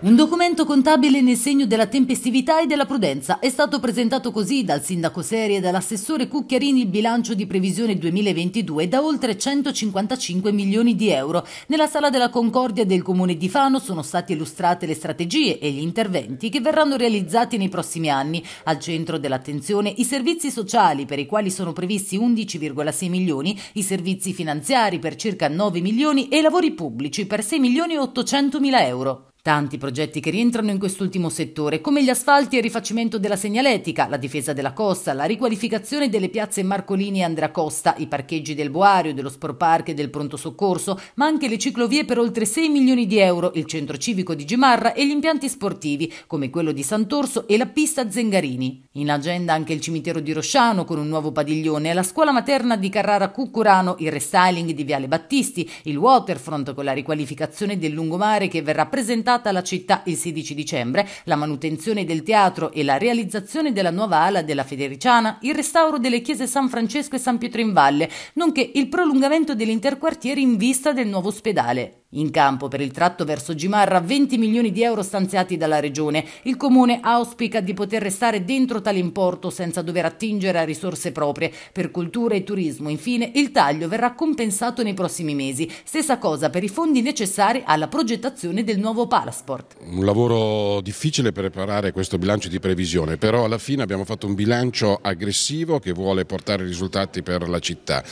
Un documento contabile nel segno della tempestività e della prudenza è stato presentato così dal sindaco Seri e dall'assessore Cucchiarini il bilancio di previsione 2022 da oltre 155 milioni di euro. Nella sala della Concordia del comune di Fano sono state illustrate le strategie e gli interventi che verranno realizzati nei prossimi anni. Al centro dell'attenzione i servizi sociali per i quali sono previsti 11,6 milioni, i servizi finanziari per circa 9 milioni e i lavori pubblici per 6 milioni e 800 mila euro. Tanti progetti che rientrano in quest'ultimo settore, come gli asfalti e il rifacimento della segnaletica, la difesa della costa, la riqualificazione delle piazze Marcolini e Andrea Costa, i parcheggi del Boario, dello Sporpark e del Pronto Soccorso, ma anche le ciclovie per oltre 6 milioni di euro, il centro civico di Gimarra e gli impianti sportivi, come quello di Sant'Orso e la pista Zengarini. In agenda anche il cimitero di Rosciano con un nuovo padiglione, la scuola materna di Carrara Cucurano, il restyling di Viale Battisti, il waterfront con la riqualificazione del lungomare che verrà presentato affidata alla città il 16 dicembre, la manutenzione del teatro e la realizzazione della nuova ala della Federiciana, il restauro delle chiese San Francesco e San Pietro in Valle, nonché il prolungamento dell'interquartiere in vista del nuovo ospedale. In campo per il tratto verso Gimarra 20 milioni di euro stanziati dalla Regione. Il Comune auspica di poter restare dentro tale importo senza dover attingere a risorse proprie. Per cultura e turismo, infine, il taglio verrà compensato nei prossimi mesi. Stessa cosa per i fondi necessari alla progettazione del nuovo Palasport. Un lavoro difficile preparare questo bilancio di previsione, però alla fine abbiamo fatto un bilancio aggressivo che vuole portare risultati per la città.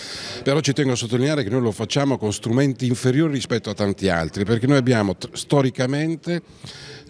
Però ci tengo a sottolineare che noi lo facciamo con strumenti inferiori rispetto a tanti tanti altri, perché noi abbiamo storicamente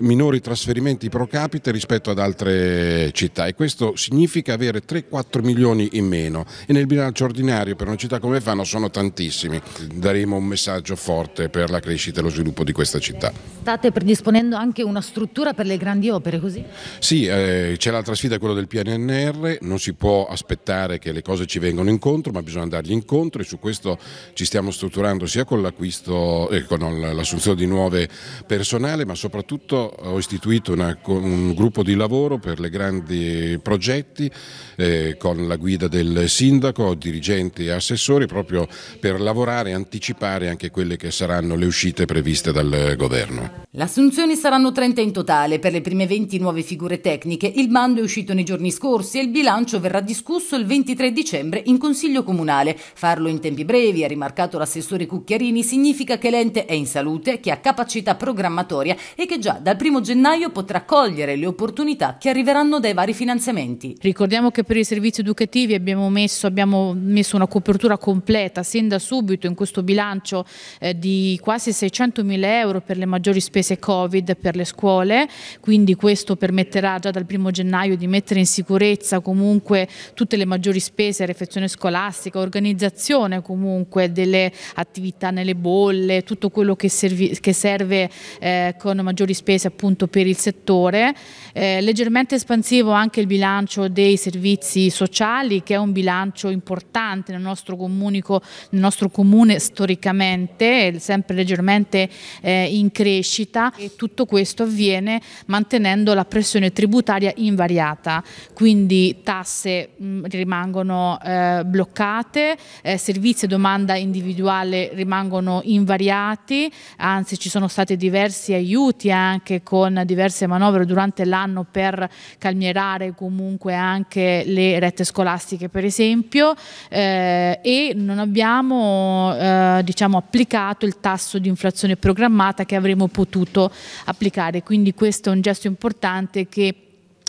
minori trasferimenti pro capite rispetto ad altre città e questo significa avere 3-4 milioni in meno e nel bilancio ordinario per una città come Fano sono tantissimi. Daremo un messaggio forte per la crescita e lo sviluppo di questa città. State predisponendo anche una struttura per le grandi opere così? Sì, eh, c'è l'altra sfida, quella del PNNR, non si può aspettare che le cose ci vengano incontro ma bisogna andargli incontro e su questo ci stiamo strutturando sia con l'acquisto, eh, con l'assunzione di nuove personale, ma soprattutto ho istituito una, un gruppo di lavoro per le grandi progetti eh, con la guida del sindaco, dirigenti e assessori, proprio per lavorare e anticipare anche quelle che saranno le uscite previste dal governo. Le assunzioni saranno 30 in totale per le prime 20 nuove figure tecniche. Il bando è uscito nei giorni scorsi e il bilancio verrà discusso il 23 dicembre in Consiglio Comunale. Farlo in tempi brevi, ha rimarcato l'assessore Cucchiarini, significa che l'ente è in salute, che ha capacità programmatoria e che già dal 1 gennaio potrà cogliere le opportunità che arriveranno dai vari finanziamenti. Ricordiamo che per i servizi educativi abbiamo messo, abbiamo messo una copertura completa sin da subito in questo bilancio eh, di quasi 600 mila euro per le maggiori spese spese Covid per le scuole, quindi questo permetterà già dal primo gennaio di mettere in sicurezza comunque tutte le maggiori spese, refezione scolastica, organizzazione comunque delle attività nelle bolle, tutto quello che, servi, che serve eh, con maggiori spese appunto per il settore. Eh, leggermente espansivo anche il bilancio dei servizi sociali che è un bilancio importante nel nostro, comunico, nel nostro comune storicamente, sempre leggermente eh, in crescita crescita e tutto questo avviene mantenendo la pressione tributaria invariata, quindi tasse mm, rimangono eh, bloccate, eh, servizi e domanda individuale rimangono invariati, anzi ci sono stati diversi aiuti anche con diverse manovre durante l'anno per calmierare comunque anche le rette scolastiche per esempio eh, e non abbiamo eh, diciamo, applicato il tasso di inflazione programmata che avremmo potuto dovuto applicare. Quindi questo è un gesto importante che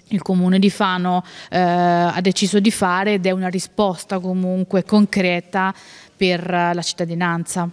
il comune di Fano eh, ha deciso di fare ed è una risposta comunque concreta per eh, la cittadinanza.